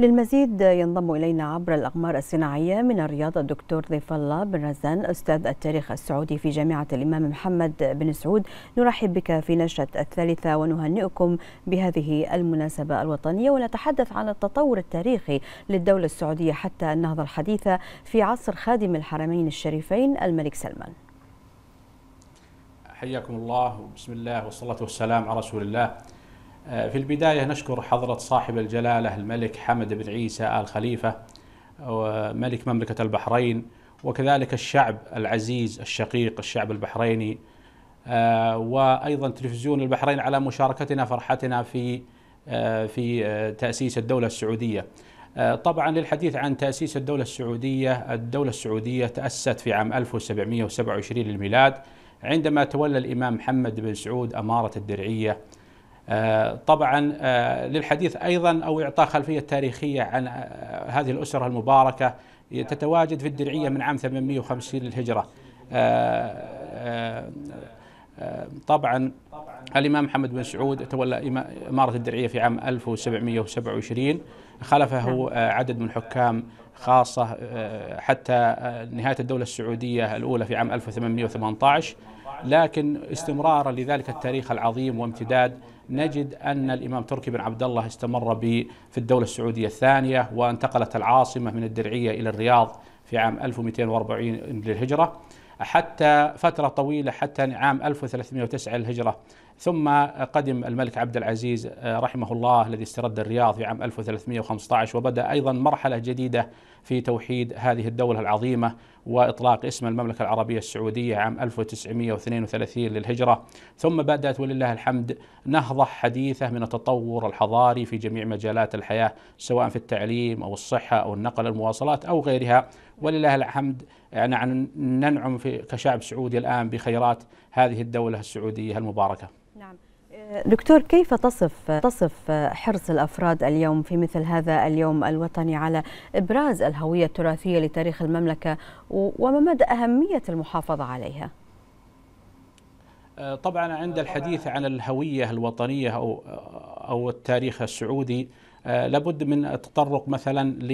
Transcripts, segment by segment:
للمزيد ينضم إلينا عبر الأقمار الصناعية من الرياض الدكتور ضيف الله بن رزان أستاذ التاريخ السعودي في جامعة الإمام محمد بن سعود نرحب بك في نشرة الثالثة ونهنئكم بهذه المناسبة الوطنية ونتحدث عن التطور التاريخي للدولة السعودية حتى النهضة الحديثة في عصر خادم الحرمين الشريفين الملك سلمان حياكم الله وبسم الله والصلاة والسلام على رسول الله آه، في البداية نشكر حضرة صاحب الجلالة الملك حمد بن عيسى آل خليفة ملك مملكة البحرين وكذلك الشعب العزيز الشقيق الشعب البحريني آه، وأيضا تلفزيون البحرين على مشاركتنا فرحتنا في آه، في تأسيس الدولة السعودية طبعا للحديث عن تأسيس الدولة السعودية الدولة السعودية تأسست في عام 1727 للميلاد عندما تولى الإمام محمد بن سعود أمارة الدرعية آه، طبعا آه، للحديث ايضا او اعطاء خلفيه تاريخيه عن آه، هذه الاسره المباركه تتواجد في الدرعيه من عام 850 للهجره طبعا الإمام محمد بن سعود تولى إمارة الدرعية في عام 1727 خلفه نعم. عدد من حكام خاصة آه، حتى آه، نهاية الدولة السعودية الأولى في عام 1818 لكن استمرارا لذلك التاريخ العظيم وامتداد نجد أن الإمام تركي بن عبد الله استمر في الدولة السعودية الثانية وانتقلت العاصمة من الدرعية إلى الرياض في عام 1240 للهجرة حتى فترة طويلة حتى عام 1309 الهجرة ثم قدم الملك عبد العزيز آه، رحمه الله الذي استرد الرياض في عام 1315 وبدأ أيضا مرحلة جديدة في توحيد هذه الدولة العظيمة وإطلاق اسم المملكة العربية السعودية عام 1932 للهجرة ثم بدأت ولله الحمد نهضة حديثة من التطور الحضاري في جميع مجالات الحياة سواء في التعليم أو الصحة أو النقل المواصلات أو غيرها ولله الحمد يعني ننعم في كشعب سعودي الآن بخيرات هذه الدولة السعودية المباركة نعم دكتور كيف تصف تصف حرص الافراد اليوم في مثل هذا اليوم الوطني على ابراز الهويه التراثيه لتاريخ المملكه وما مدى اهميه المحافظه عليها؟ آه، طبعا عند الحديث عن الهوية الوطنية أو آه، أو التاريخ السعودي آه، لابد من التطرق مثلا ل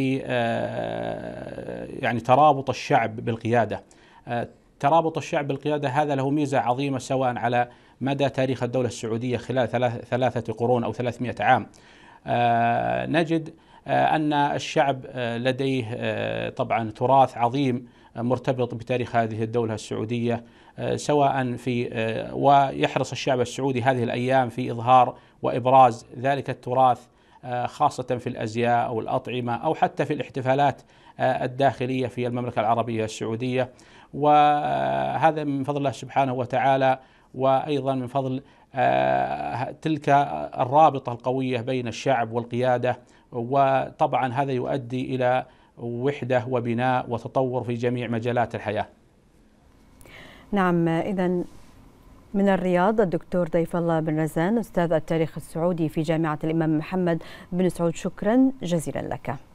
يعني ترابط الشعب بالقيادة ترابط الشعب بالقيادة هذا له ميزة عظيمة سواء على مدى تاريخ الدولة السعودية خلال ثلاثة قرون أو 300 عام نجد آه، ان الشعب آه، لديه آه، طبعا تراث عظيم مرتبط بتاريخ هذه الدوله السعوديه سواء في ويحرص الشعب السعودي هذه الايام في اظهار وابراز ذلك التراث خاصه في الازياء او الاطعمه او حتى في الاحتفالات الداخليه في المملكه العربيه السعوديه وهذا من فضل الله سبحانه وتعالى وايضا من فضل تلك الرابطه القويه بين الشعب والقياده وطبعا هذا يؤدي الى وحده وبناء وتطور في جميع مجالات الحياه. نعم اذا من الرياض الدكتور ضيف الله بن رزان استاذ التاريخ السعودي في جامعه الامام محمد بن سعود شكرا جزيلا لك.